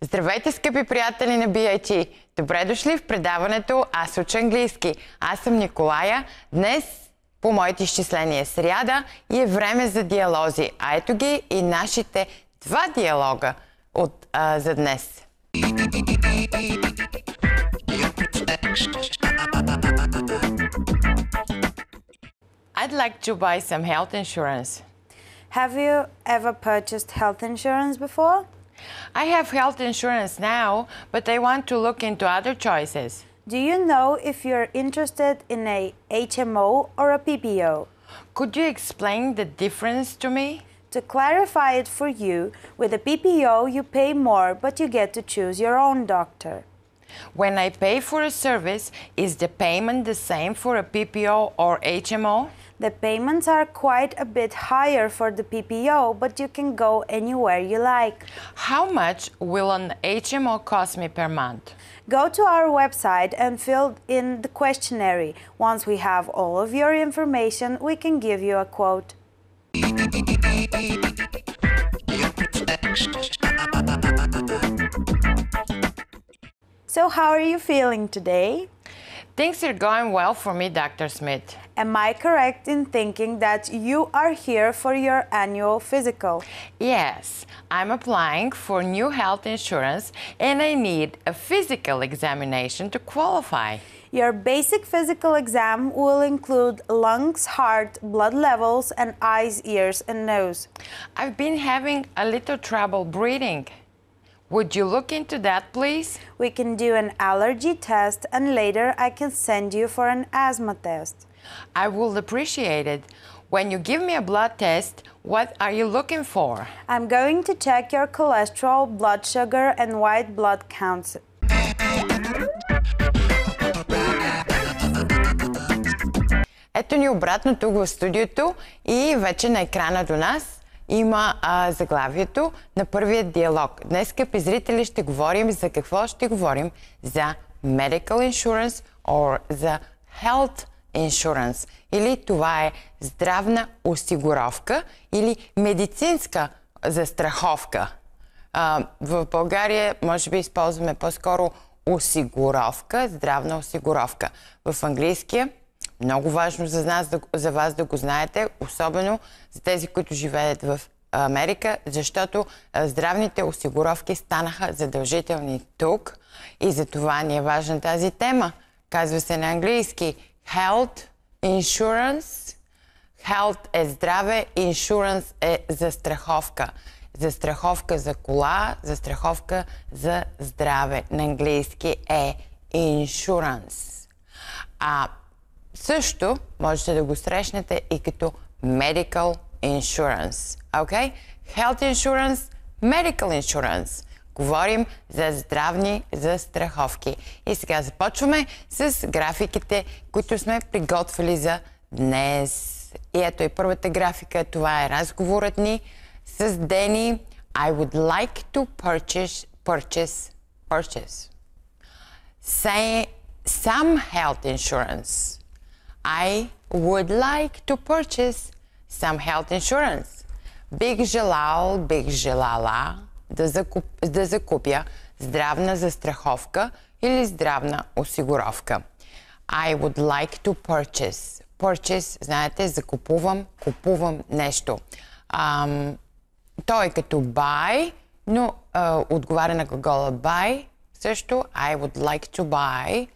Здравейте, скъпи приятели на BIT! Добре дошли в предаването Аз уча английски. Аз съм Николая. Днес по моите изчисления е сряда и е време за диалози. А ето ги и нашите два диалога от, а, за днес. I'd like to buy some health insurance. Have you ever purchased health insurance before? I have health insurance now, but I want to look into other choices. Do you know if you're interested in a HMO or a PPO? Could you explain the difference to me? To clarify it for you, with a PPO you pay more, but you get to choose your own doctor. When I pay for a service, is the payment the same for a PPO or HMO? The payments are quite a bit higher for the PPO, but you can go anywhere you like. How much will an HMO cost me per month? Go to our website and fill in the questionnaire. Once we have all of your information, we can give you a quote. So how are you feeling today? Things are going well for me, Dr. Smith. Am I correct in thinking that you are here for your annual physical? Yes, I'm applying for new health insurance and I need a physical examination to qualify. Your basic physical exam will include lungs, heart, blood levels, and eyes, ears, and nose. I've been having a little trouble breathing. Would you look into that, please? We can do an allergy test and later I can send you for an asthma test. I will appreciate it. When you give me a blood test, what are you looking for? I'm going to check your cholesterol, blood sugar, and white blood counts. Ето ни обратно тук в студиото и вече на екрана до нас има а, заглавието на първия диалог. Днес, скъпи зрители, ще говорим за какво ще говорим за Medical Insurance or за Health Insurance. Или това е здравна осигуровка или медицинска застраховка. А, в България, може би, използваме по-скоро осигуровка, здравна осигуровка. В английския – много важно за нас, за вас да го знаете, особено за тези, които живеят в Америка, защото здравните осигуровки станаха задължителни тук и за това ни е важна тази тема. Казва се на английски Health Insurance. Health е здраве, Insurance е застраховка. Застраховка за кола, застраховка за здраве. На английски е Insurance. А също можете да го срещнете и като Medical Insurance. Okay? Health Insurance, Medical Insurance. Говорим за здравни застраховки. И сега започваме с графиките, които сме приготвили за днес. И ето и първата графика. Това е разговорът ни с Дени. I would like to purchase, purchase, purchase. Say some health insurance. I would like to purchase some health insurance. Бих желал, бих желала да, закуп, да закупя здравна застраховка или здравна осигуровка. I would like to purchase. Purchase, знаете, закупувам, купувам нещо. той е като buy, но отговаря на глагола buy. Също I would like to buy.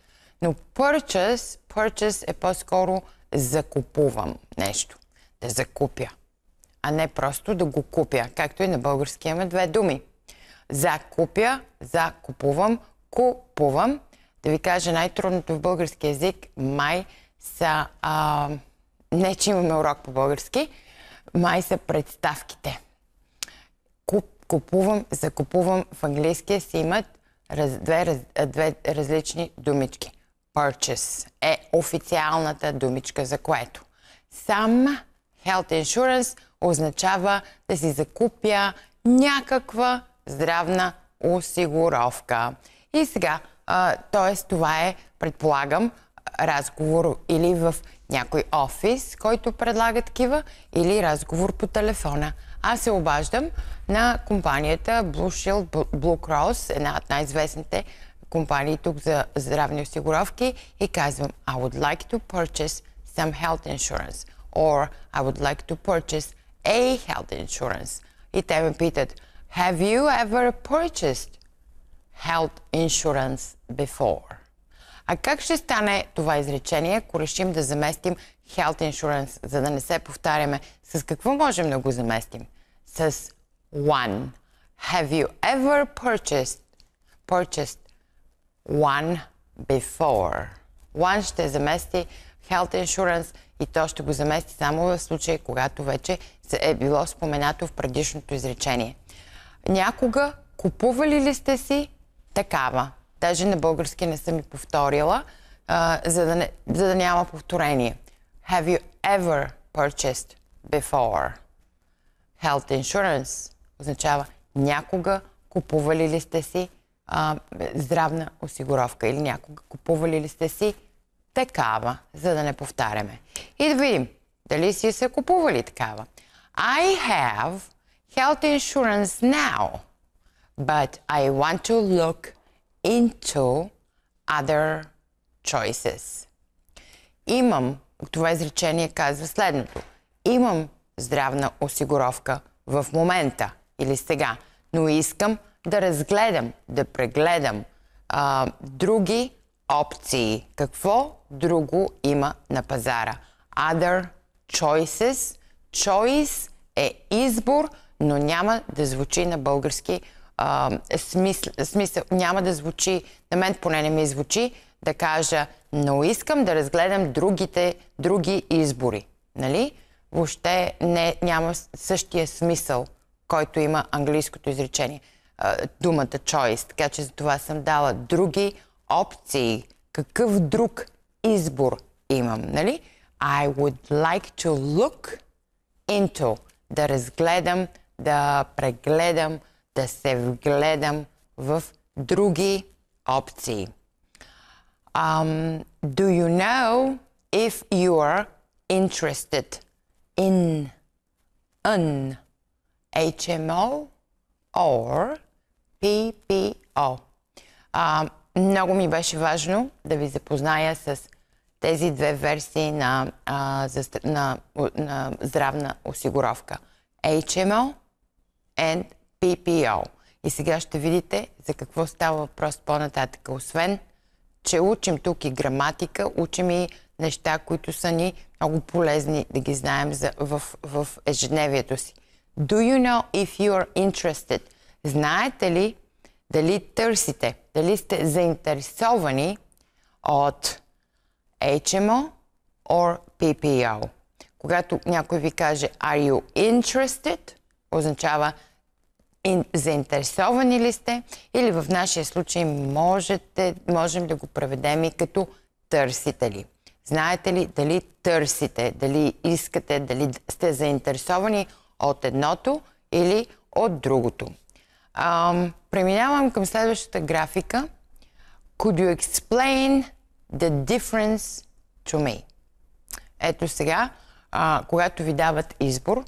Но purchase purchase е по-скоро закупувам нещо. Да закупя. А не просто да го купя. Както и на български имаме две думи. Закупя, закупувам, купувам. Да ви кажа, най-трудното в български язик май са... А, не, че имаме урок по български. Май са представките. Куп, купувам, закупувам в английския си имат раз, две, раз, две различни думички purchase е официалната думичка за което. Сам health insurance означава да си закупя някаква здравна осигуровка. И сега, т.е. това е, предполагам, разговор или в някой офис, който предлага такива, или разговор по телефона. Аз се обаждам на компанията Blue Shield Blue Cross, една от най-известните компании тук за здравни осигуровки и казвам I would like to purchase some health insurance or I would like to purchase a health insurance. И те ме питат Have you ever purchased health insurance before? А как ще стане това изречение, ако решим да заместим health insurance, за да не се повтаряме? С какво можем да го заместим? С one. Have you ever purchased, purchased one before. One ще замести health insurance и то ще го замести само в случай, когато вече е било споменато в предишното изречение. Някога купували ли сте си такава? Даже на български не съм и повторила, а, за, да не, за да няма повторение. Have you ever purchased before? Health insurance означава някога купували ли сте си а, здравна осигуровка или някога купували ли сте си такава, за да не повтаряме. И да видим дали си се купували такава. I have health insurance now, but I want to look into other choices. Имам, това изречение казва следното. Имам здравна осигуровка в момента или сега, но искам да разгледам, да прегледам а, други опции. Какво друго има на пазара? Other choices. Choice е избор, но няма да звучи на български а, смисъл, смисъл. Няма да звучи, на мен поне не ми звучи, да кажа, но искам да разгледам другите, други избори. Нали? Въобще не, няма същия смисъл, който има английското изречение думата choice, така че за това съм дала други опции. Какъв друг избор имам, нали? I would like to look into, да разгледам, да прегледам, да се вгледам в други опции. Um, do you know if you are interested in an HMO or PPO. А, много ми беше важно да ви запозная с тези две версии на, а, за, на, на здравна осигуровка. HMO and PPO. И сега ще видите за какво става въпрос по-нататък. Освен, че учим тук и граматика, учим и неща, които са ни много полезни да ги знаем за, в, в ежедневието си. Do you know if you are interested – Знаете ли дали търсите, дали сте заинтересовани от HMO or PPO? Когато някой ви каже Are you interested? означава заинтересовани ли сте или в нашия случай можете, можем да го преведем и като търсите ли. Знаете ли дали търсите, дали искате, дали сте заинтересовани от едното или от другото. Um, преминавам към следващата графика. Could you explain the difference to me? Ето сега, а, когато ви дават избор,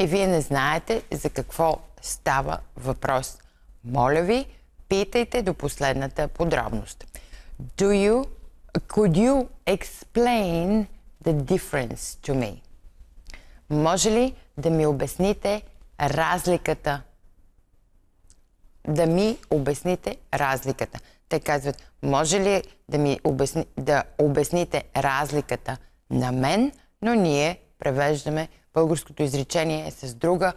и вие не знаете за какво става въпрос. Моля ви, питайте до последната подробност. Do you, could you explain the difference to me? Може ли да ми обясните разликата да ми обясните разликата. Те казват, може ли да ми обясни, да обясните разликата на мен, но ние превеждаме българското изречение с друга,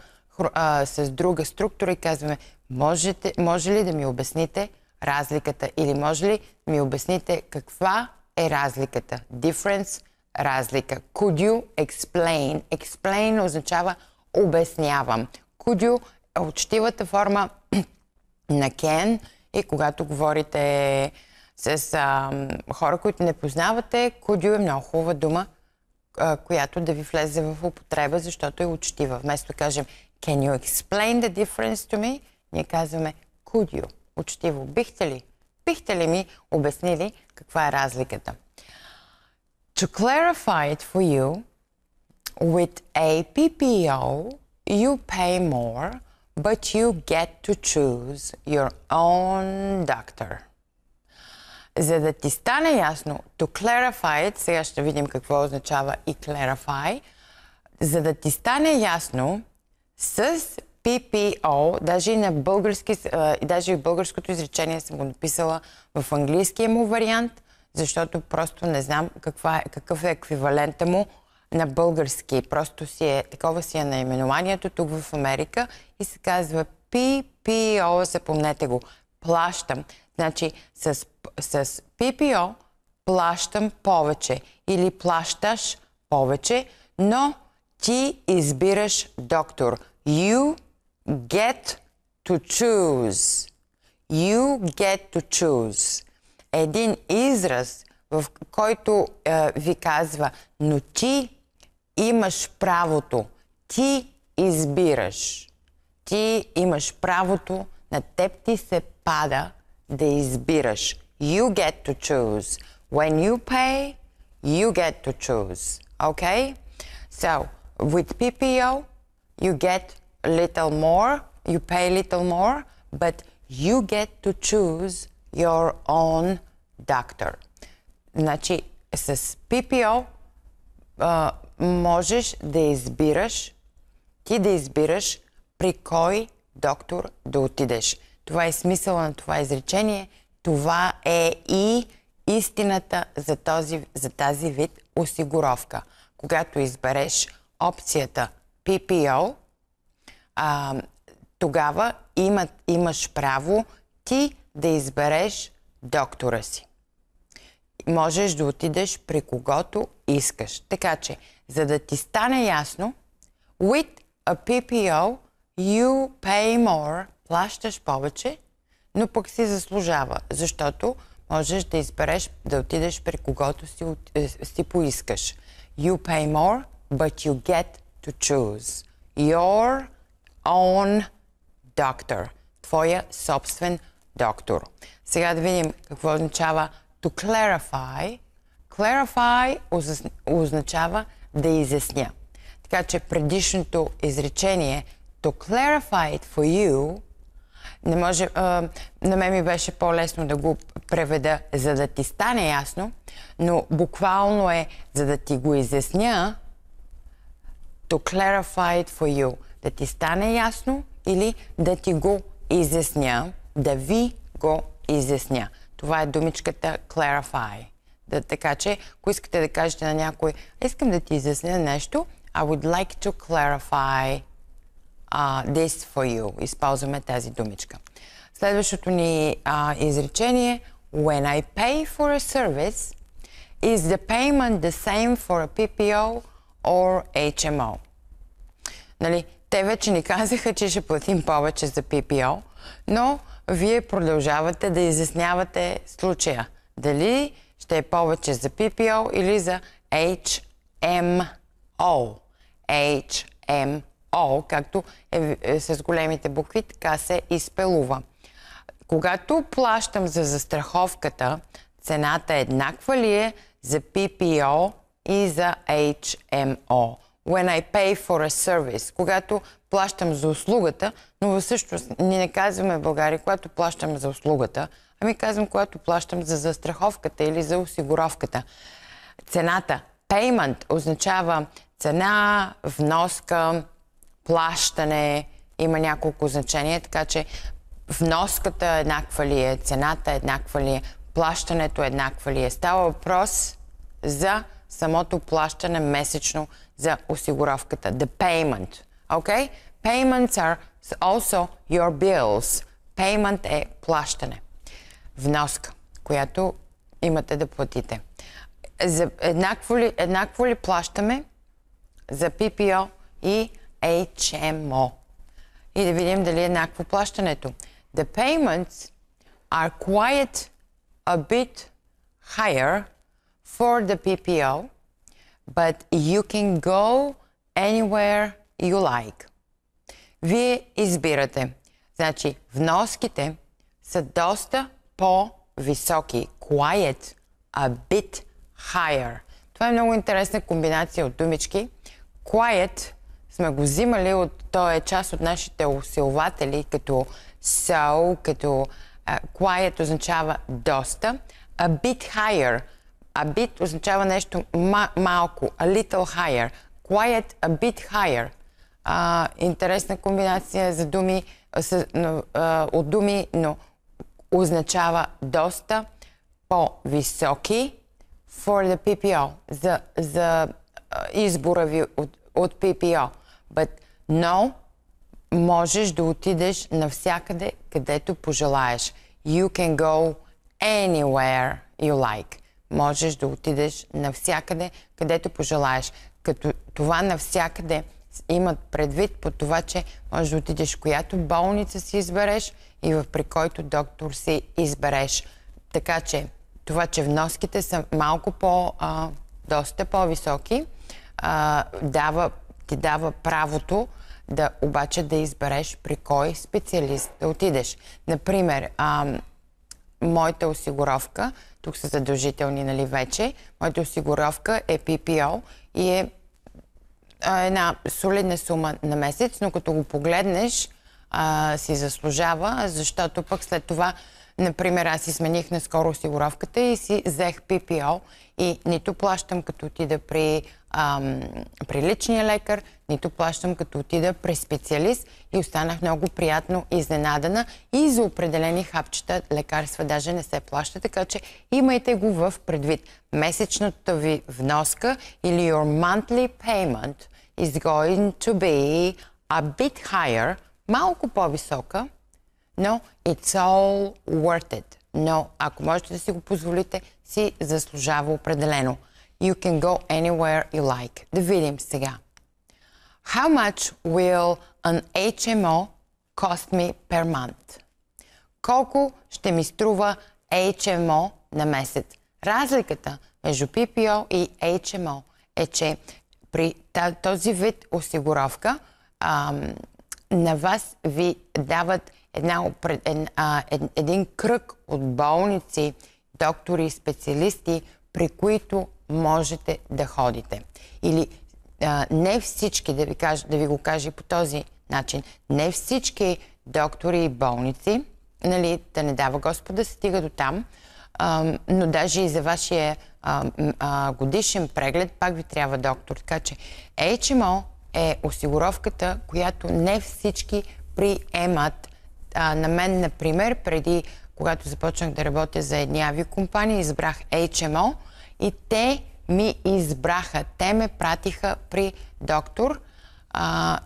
а, с друга структура и казваме, можете, може ли да ми обясните разликата или може ли да ми обясните каква е разликата? Difference – разлика. Could you explain? Explain означава обяснявам. Could you е, – учтивата форма на Кен и когато говорите с а, хора, които не познавате, кудю е много хубава дума, а, която да ви влезе в употреба, защото е учтива. Вместо кажем Can you explain the difference to me? Ние казваме Could you? Учтиво. Бихте ли? Бихте ли ми обяснили каква е разликата? To clarify it for you, with a PPO, you pay more – but you get to choose your own doctor. За да ти стане ясно, to clarify it, сега ще видим какво означава и clarify, за да ти стане ясно, с PPO, даже и на български, и даже и българското изречение съм го написала в английския му вариант, защото просто не знам каква е, какъв е еквивалента му на български. Просто си е, такова си е наименованието тук в Америка и се казва PPO, запомнете го, плащам. Значи с, с PPO плащам повече или плащаш повече, но ти избираш доктор. You get to choose. You get to choose. Един израз, в който е, ви казва, но ти имаш правото. Ти избираш. Ти имаш правото, на теб ти се пада да избираш. You get to choose. When you pay, you get to choose. Okay? So, with PPO, you get a little more, you pay a little more, but you get to choose your own doctor. Значи, с PPO uh, можеш да избираш, ти да избираш при кой доктор да отидеш. Това е смисъла на това изречение. Това е и истината за, този, за тази вид осигуровка. Когато избереш опцията PPO, а, тогава има, имаш право ти да избереш доктора си. Можеш да отидеш при когото искаш. Така че за да ти стане ясно, with a PPO you pay more, плащаш повече, но пък си заслужава, защото можеш да избереш да отидеш при когото си, е, си поискаш. You pay more, but you get to choose. Your own doctor. Твоя собствен доктор. Сега да видим какво означава to clarify. Clarify означава да изясня. Така че предишното изречение to clarify it for you не може, а, на мен ми беше по-лесно да го преведа, за да ти стане ясно, но буквално е, за да ти го изясня, to clarify it for you. Да ти стане ясно или да ти го изясня, да ви го изясня. Това е думичката clarify. Да, така че, ако искате да кажете на някой, искам да ти изясня нещо, I would like to clarify uh, this for you. Използваме тази думичка. Следващото ни uh, изречение When I pay for a service, is the payment the same for a PPO or HMO? Нали, те вече ни казаха, че ще платим повече за PPO, но вие продължавате да изяснявате случая. Дали ще е повече за PPO или за HMO. HMO, както е, е, с големите букви, така се изпелува. Когато плащам за застраховката, цената еднаква ли е за PPO и за HMO? when I pay for a service, когато плащам за услугата, но всъщност ни не казваме в България, когато плащам за услугата, Ами казвам, когато плащам за застраховката или за осигуровката. Цената. Payment означава цена, вноска, плащане. Има няколко значения, така че вноската еднаква ли е, цената еднаква ли е, плащането еднаква ли е. Става въпрос за самото плащане месечно за осигуровката. The payment. Okay? Payments are also your bills. Payment е плащане вноска, която имате да платите. За, еднакво, ли, еднакво ли плащаме за PPO и HMO? И да видим дали е еднакво плащането. The payments are quite a bit higher for the PPO, but you can go anywhere you like. Вие избирате. Значи, вноските са доста по-високи. Quiet, a bit higher. Това е много интересна комбинация от думички. Quiet сме го взимали от... Той е част от нашите усилватели, като so, като uh, quiet означава доста. A bit higher. A bit означава нещо ма- малко. A little higher. Quiet, a bit higher. Uh, интересна комбинация за думи, uh, от думи, но означава доста по-високи for the PPO, за, за избора ви от, от PPO. But no, можеш да отидеш навсякъде, където пожелаеш. You can go anywhere you like. Можеш да отидеш навсякъде, където пожелаеш. Като това навсякъде имат предвид по това, че можеш да отидеш в която болница си избереш – и в при който доктор си избереш. Така че това, че вноските са малко по, а, доста по-високи, а, дава, ти дава правото да обаче да избереш при кой специалист да отидеш. Например, а, моята осигуровка, тук са задължителни нали, вече, моята осигуровка е PPO и е а, една солидна сума на месец, но като го погледнеш, а, си заслужава, защото пък след това, например, аз си смених наскоро осигуровката и си взех ППО и нито плащам като отида при, ам, при личния лекар, нито плащам като отида при специалист и останах много приятно изненадана и за определени хапчета лекарства даже не се плаща, така че имайте го в предвид. Месечната ви вноска или your monthly payment is going to be a bit higher малко по-висока, но it's all worth it. Но ако можете да си го позволите, си заслужава определено. You can go anywhere you like. Да видим сега. How much will an HMO cost me per month? Колко ще ми струва HMO на месец? Разликата между PPO и HMO е, че при този вид осигуровка ам, на вас ви дават една, един, един кръг от болници, доктори и специалисти, при които можете да ходите. Или а, не всички, да ви, кажа, да ви го кажа по този начин, не всички доктори и болници, нали, да не дава Господа, се стига до там, а, но даже и за вашия а, а, годишен преглед пак ви трябва доктор. Така че HMO е осигуровката, която не всички приемат. А, на мен, например, преди когато започнах да работя за едни авиокомпании, избрах HMO и те ми избраха. Те ме пратиха при доктор, а,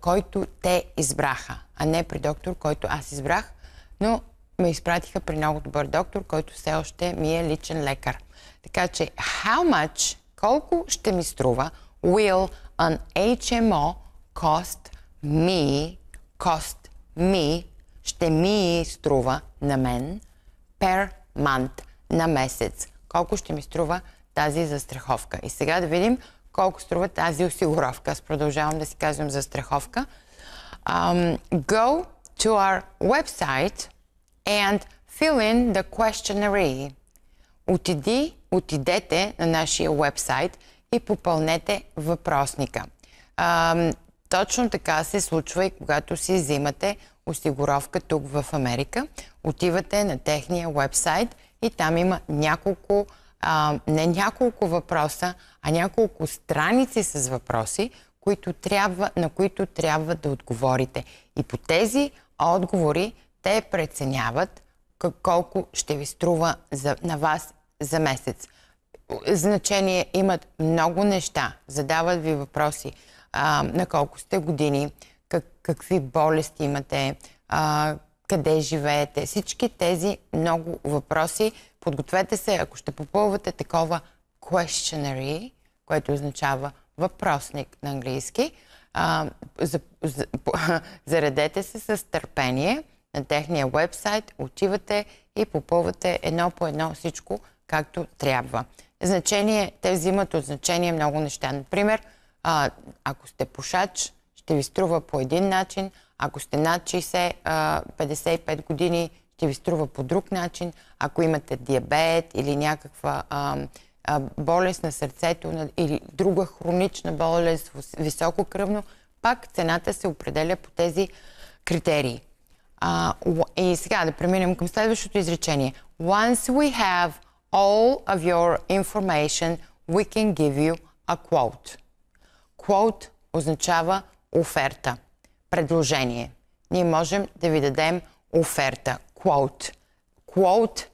който те избраха, а не при доктор, който аз избрах, но ме изпратиха при много добър доктор, който все още ми е личен лекар. Така че, how much, колко ще ми струва, will an HMO cost me, cost me, ще ми струва на мен per month, на месец. Колко ще ми струва тази застраховка. И сега да видим колко струва тази осигуровка. Аз продължавам да си казвам застраховка. Um, go to our website and fill in the questionnaire. Отиди, отидете на нашия вебсайт – и попълнете въпросника. А, точно така се случва и когато си взимате осигуровка тук в Америка. Отивате на техния вебсайт и там има няколко, а, не няколко въпроса, а няколко страници с въпроси, които трябва, на които трябва да отговорите. И по тези отговори те преценяват колко ще ви струва за, на вас за месец значение имат много неща. Задават ви въпроси а, на колко сте години, как, какви болести имате, а, къде живеете. Всички тези много въпроси. Подгответе се, ако ще попълвате такова questionary, което означава въпросник на английски. А, за, за, заредете се с търпение на техния вебсайт, отивате и попълвате едно по едно всичко, както трябва значение, те взимат от значение много неща. Например, а, ако сте пушач, ще ви струва по един начин, ако сте над 60, 55 години, ще ви струва по друг начин, ако имате диабет или някаква а, а, болест на сърцето или друга хронична болест, високо кръвно, пак цената се определя по тези критерии. А, и сега да преминем към следващото изречение. Once we have all of your information, we can give you a quote. Quote означава оферта, предложение. Ние можем да ви дадем оферта, quote. Quote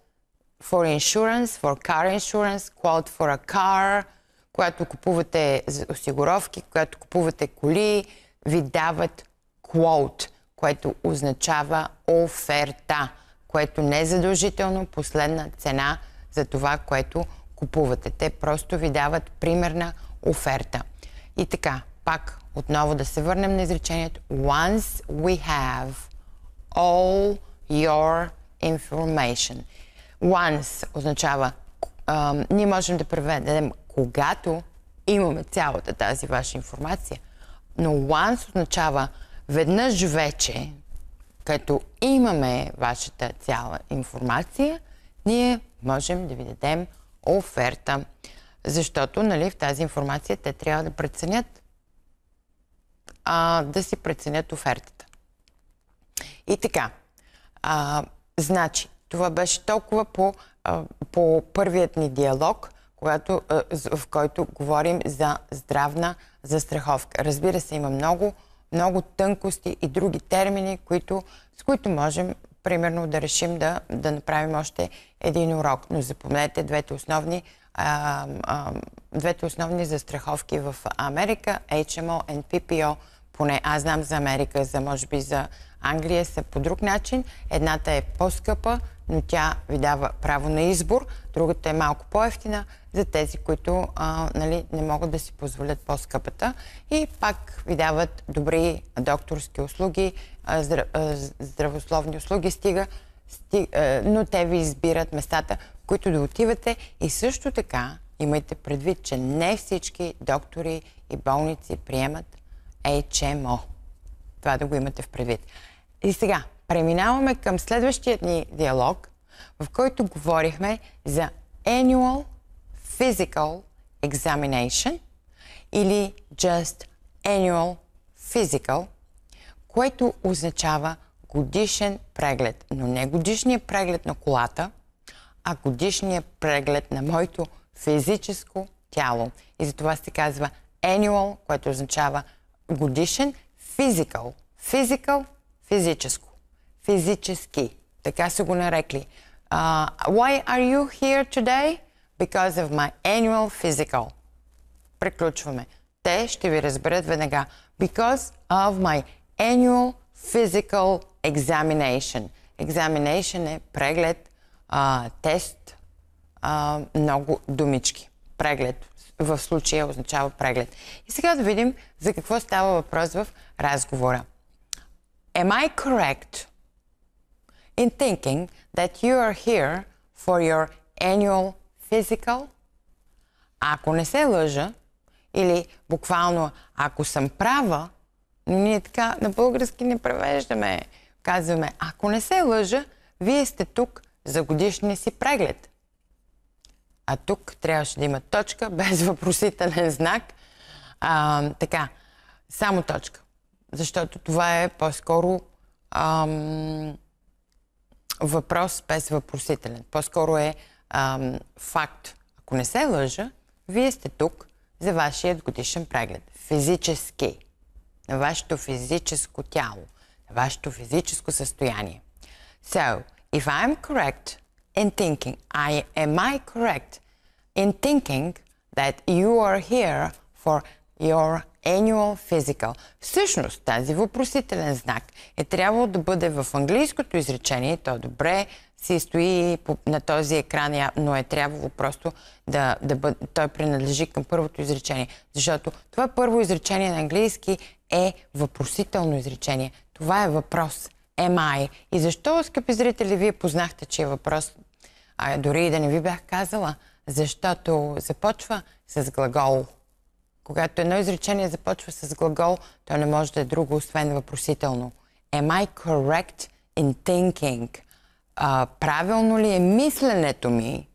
for insurance, for car insurance, quote for a car, която купувате осигуровки, когато купувате коли, ви дават quote, което означава оферта, което не е задължително последна цена – за това, което купувате. Те просто ви дават примерна оферта. И така, пак отново да се върнем на изречението Once we have all your information. Once означава ние можем да преведем когато имаме цялата тази ваша информация, но once означава веднъж вече, като имаме вашата цяла информация, ние можем да ви дадем оферта. Защото нали, в тази информация те трябва да преценят а, да си преценят офертата. И така, а, значи, това беше толкова по, а, по първият ни диалог, когато, а, в който говорим за здравна застраховка. Разбира се, има много, много тънкости и други термини, които, с които можем примерно да решим да, да направим още един урок. Но запомнете двете основни, а, а, двете основни застраховки в Америка, HMO и PPO, поне аз знам за Америка, за може би за Англия са по друг начин. Едната е по-скъпа, но тя ви дава право на избор. Другата е малко по-ефтина за тези, които а, нали, не могат да си позволят по-скъпата. И пак ви дават добри докторски услуги, здрав, здравословни услуги, стига, а, но те ви избират местата, в които да отивате. И също така имайте предвид, че не всички доктори и болници приемат HMO. Това да го имате в предвид. И сега, преминаваме към следващия ни диалог, в който говорихме за Annual Physical Examination или Just Annual Physical, което означава годишен преглед, но не годишния преглед на колата, а годишния преглед на моето физическо тяло. И затова се казва Annual, което означава годишен Physical. Physical физическо. Физически. Така са го нарекли. Uh, why are you here today? Because of my annual physical. Преключваме. Те ще ви разберат веднага. Because of my annual physical examination. Examination е преглед, а, тест, а, много думички. Преглед в случая означава преглед. И сега да видим за какво става въпрос в разговора. Am I correct in thinking that you are here for your annual physical? Ако не се лъжа, или буквално ако съм права, ние така на български не превеждаме. Казваме, ако не се лъжа, вие сте тук за годишния си преглед. А тук трябваше да има точка без въпросителен знак. А, така, само точка. Защото това е по-скоро ам, въпрос без въпросителен. По-скоро е ам, факт. Ако не се лъжа, вие сте тук за вашия годишен преглед. Физически. На вашето физическо тяло. На вашето физическо състояние. So, if I'm correct in thinking, I am I correct in thinking that you are here for your annual physical. Всъщност тази въпросителен знак е трябвало да бъде в английското изречение, то добре си стои на този екран, но е трябвало просто да, да бъде, той принадлежи към първото изречение. Защото това първо изречение на английски е въпросително изречение. Това е въпрос. Am I? И защо, скъпи зрители, вие познахте, че е въпрос, а дори и да не ви бях казала, защото започва с глагол когато едно изречение започва с глагол, то не може да е друго, освен въпросително. Am I correct in thinking? А, правилно ли е мисленето ми?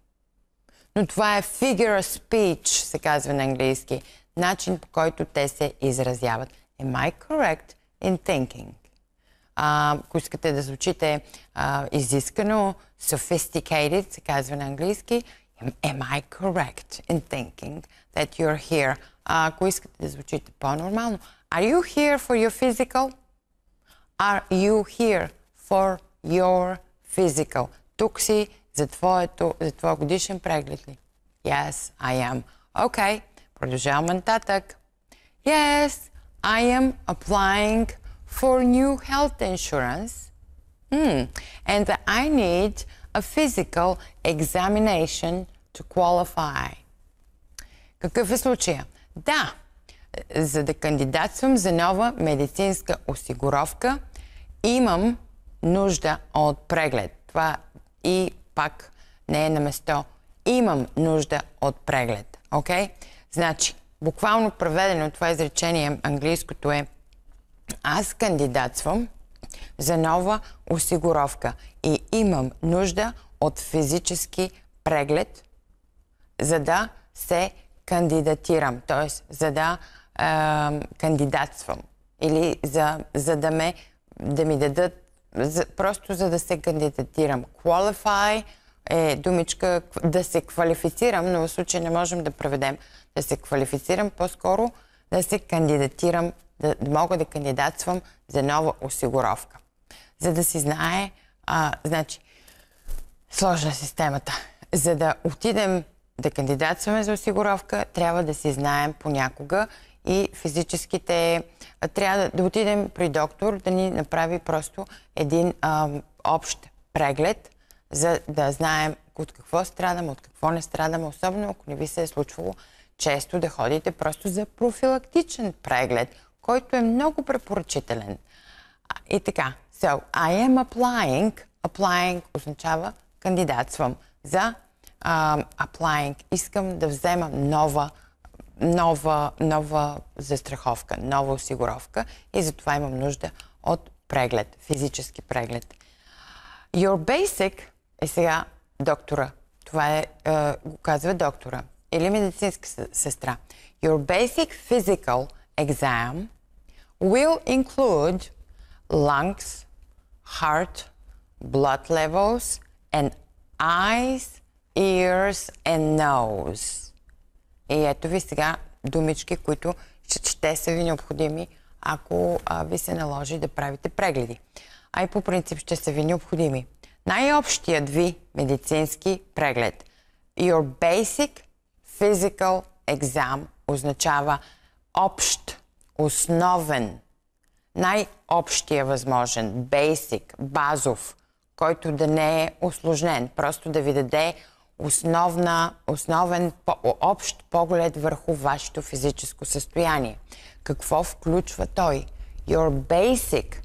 Но това е figure of speech, се казва на английски. Начин по който те се изразяват. Am I correct in thinking? А, ако искате да звучите а, изискано, sophisticated, се казва на английски, am I correct in thinking that you're here ако искате да звучите по-нормално. Are you here for your physical? Are you here for your physical? Тук си за, твоето, за твоя годишен преглед ли? Yes, I am. Окей, okay. продължаваме нататък. Yes, I am applying for new health insurance. Mm. And I need a physical examination to qualify. Какъв е случая? Да, за да кандидатствам за нова медицинска осигуровка, имам нужда от преглед. Това и пак не е на место. Имам нужда от преглед. Окей? Okay? Значи, буквално проведено това изречение английското е аз кандидатствам за нова осигуровка и имам нужда от физически преглед, за да се кандидатирам, т.е. за да кандидатствам или за, за да ме да ми дадат за, просто за да се кандидатирам. Qualify е думичка да се квалифицирам, но в случай не можем да проведем да се квалифицирам, по-скоро да се кандидатирам, да, да мога да кандидатствам за нова осигуровка. За да си знае, а, значи, сложна системата. За да отидем да кандидатстваме за осигуровка, трябва да си знаем понякога и физическите... Трябва да, да отидем при доктор да ни направи просто един а, общ преглед, за да знаем от какво страдаме, от какво не страдаме, особено ако не ви се е случвало често да ходите просто за профилактичен преглед, който е много препоръчителен. И така, so I am applying. Applying означава кандидатствам за аплайнг, искам да взема нова, нова, нова застраховка, нова осигуровка и затова имам нужда от преглед, физически преглед. Your basic е сега доктора. Това е, е го казва доктора или медицинска сестра. Your basic physical exam will include lungs, heart, blood levels and eyes ears and nose. И ето ви сега думички, които ще са ви необходими, ако ви се наложи да правите прегледи. А и по принцип ще са ви необходими. Най-общият ви медицински преглед. Your basic physical exam означава общ, основен, най-общия възможен, basic, базов, който да не е осложнен, просто да ви даде основна, основен, по, общ поглед върху вашето физическо състояние. Какво включва той? Your basic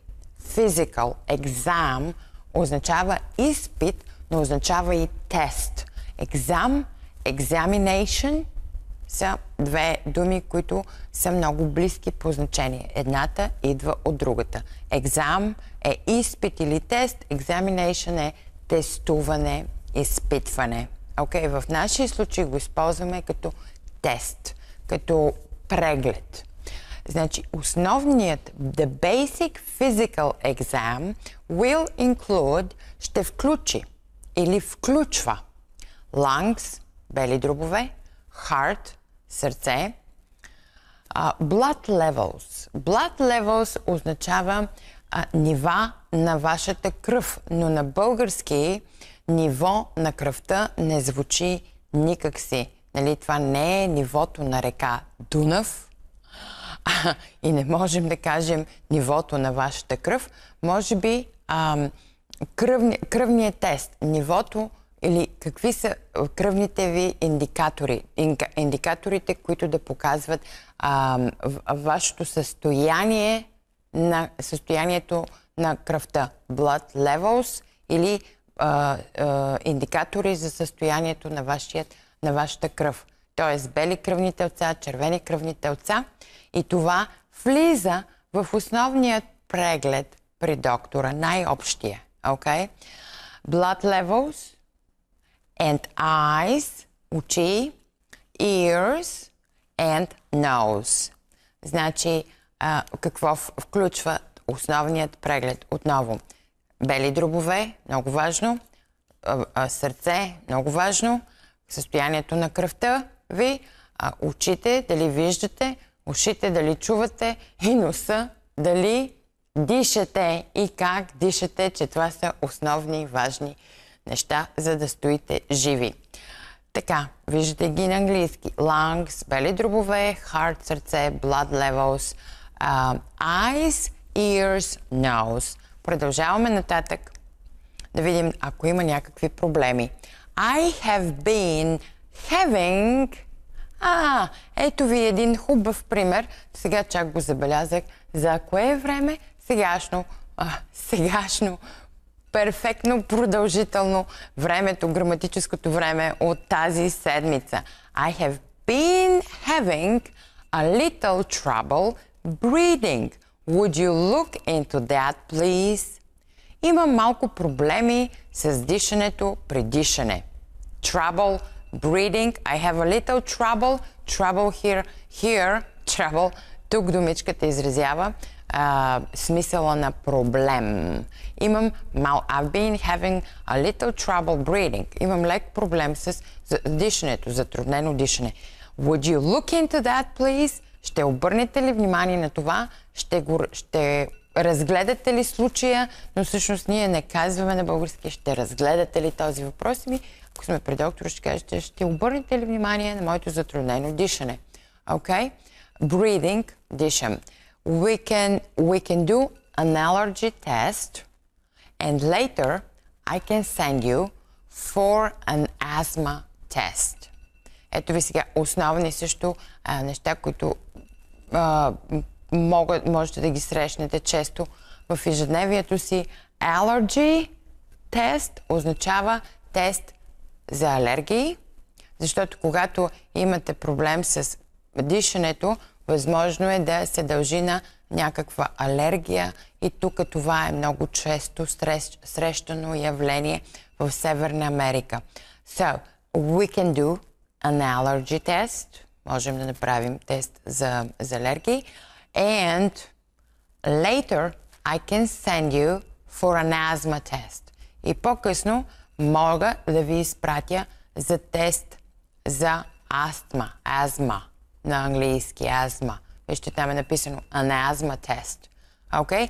physical exam означава изпит, но означава и тест. Екзам, examination са две думи, които са много близки по значение. Едната идва от другата. Екзам е изпит или тест, examination е тестуване, изпитване. Окей, okay, в нашия случай го използваме като тест, като преглед. Значи, основният, the basic physical exam will include, ще включи или включва lungs, бели дробове, heart, сърце, uh, blood levels. Blood levels означава uh, нива на вашата кръв, но на български ниво на кръвта не звучи никак си. Нали, това не е нивото на река Дунав а, и не можем да кажем нивото на вашата кръв. Може би а, кръвни, кръвният тест, нивото или какви са кръвните ви индикатори, индикаторите, които да показват а, вашето състояние на състоянието на кръвта. Blood levels или а, а, индикатори за състоянието на, вашият, на вашата кръв. Тоест бели кръвни телца, червени кръвни телца. И това влиза в основният преглед при доктора, най-общия. Okay? Blood levels and eyes, очи, ears and nose. Значи, а, какво включва основният преглед? Отново – бели дробове, много важно, сърце, много важно, състоянието на кръвта ви, очите, дали виждате, ушите, дали чувате и носа, дали дишате и как дишате, че това са основни важни неща, за да стоите живи. Така, виждате ги на английски. Lungs, бели дробове, heart, сърце, blood levels, uh, eyes, ears, nose. Продължаваме нататък да видим ако има някакви проблеми. I have been having... А, ето ви един хубав пример. Сега чак го забелязах. За кое време? Сегашно. А, сегашно. Перфектно продължително времето, граматическото време от тази седмица. I have been having a little trouble breathing. Would you look into that, please? Има малко проблеми с дишането при дишане. Trouble breathing. I have a little trouble. Trouble here. Here. Trouble. Тук думичката изразява а, смисъла на проблем. Имам мал... I've been having a little trouble breathing. Имам лек проблем с дишането, затруднено дишане. Would you look into that, please? Ще обърнете ли внимание на това? Ще, го, ще разгледате ли случая? Но всъщност ние не казваме на български, ще разгледате ли този въпрос? Ми, ако сме при доктора, ще кажете, ще обърнете ли внимание на моето затруднено дишане? Okay? Breathing, дишам. We can, we can do an allergy test and later I can send you for an asthma test. Ето ви сега основни също а, неща, които а, могат, можете да ги срещнете често в ежедневието си. Allergy тест означава тест за алергии, защото когато имате проблем с дишането, възможно е да се дължи на някаква алергия и тук това е много често срещано явление в Северна Америка. So, we can do allergy test, можем да направим тест за, за алергии, and later I can send you for an asthma test. И по-късно мога да ви изпратя за тест за астма, астма, на английски астма. Вижте, там е написано an asthma test. Окей? Okay?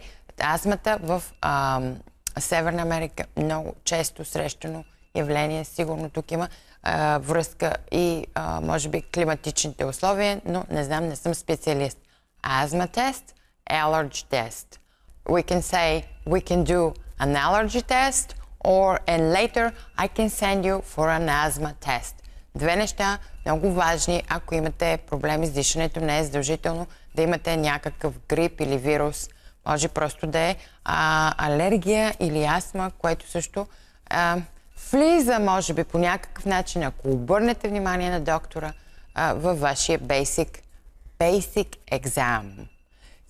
Астмата в ам, Северна Америка много често срещано явление. Сигурно тук има връзка и, може би, климатичните условия, но не знам, не съм специалист. Asthma test, allergy test. We can say, we can do an allergy test, or and later I can send you for an asthma test. Две неща, много важни, ако имате проблеми с дишането, не е задължително да имате някакъв грип или вирус. Може просто да е а, алергия или астма, което също а, влиза, може би, по някакъв начин, ако обърнете внимание на доктора, а, във вашия basic, basic exam.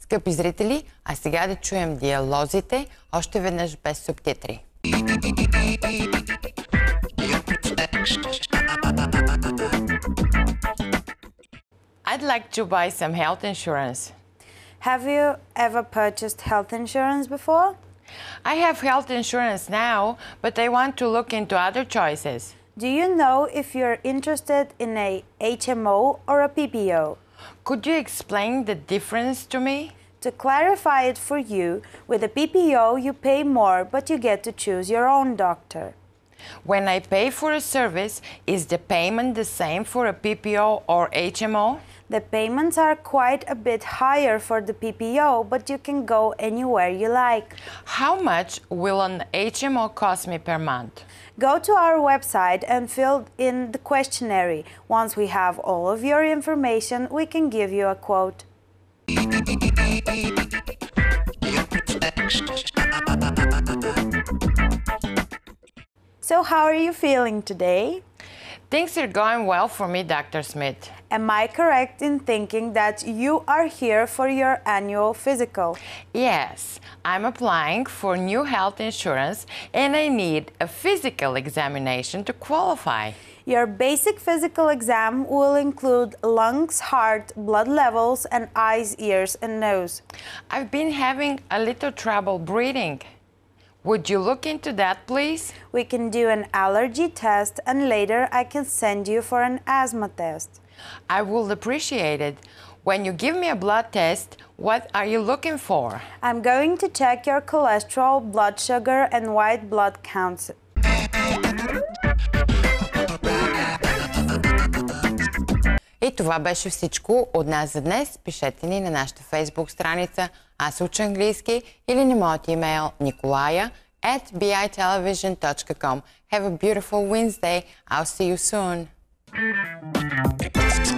Скъпи зрители, а сега да чуем диалозите, още веднъж без субтитри. I'd like to buy some health insurance. Have you ever purchased health insurance before? I have health insurance now, but I want to look into other choices. Do you know if you're interested in a HMO or a PPO? Could you explain the difference to me? To clarify it for you, with a PPO you pay more, but you get to choose your own doctor. When I pay for a service, is the payment the same for a PPO or HMO? The payments are quite a bit higher for the PPO, but you can go anywhere you like. How much will an HMO cost me per month? Go to our website and fill in the questionnaire. Once we have all of your information, we can give you a quote. So, how are you feeling today? Things are going well for me, Dr. Smith. Am I correct in thinking that you are here for your annual physical? Yes, I'm applying for new health insurance and I need a physical examination to qualify. Your basic physical exam will include lungs, heart, blood levels, and eyes, ears, and nose. I've been having a little trouble breathing. Would you look into that, please? We can do an allergy test and later I can send you for an asthma test. I will appreciate it. When you give me a blood test, what are you looking for? I'm going to check your cholesterol, blood sugar, and white blood counts. това беше всичко от нас за днес. Пишете ни на нашата фейсбук страница Аз уча английски или на моят имейл Николая at bitelevision.com. Have a beautiful Wednesday. I'll see you soon. Thank you.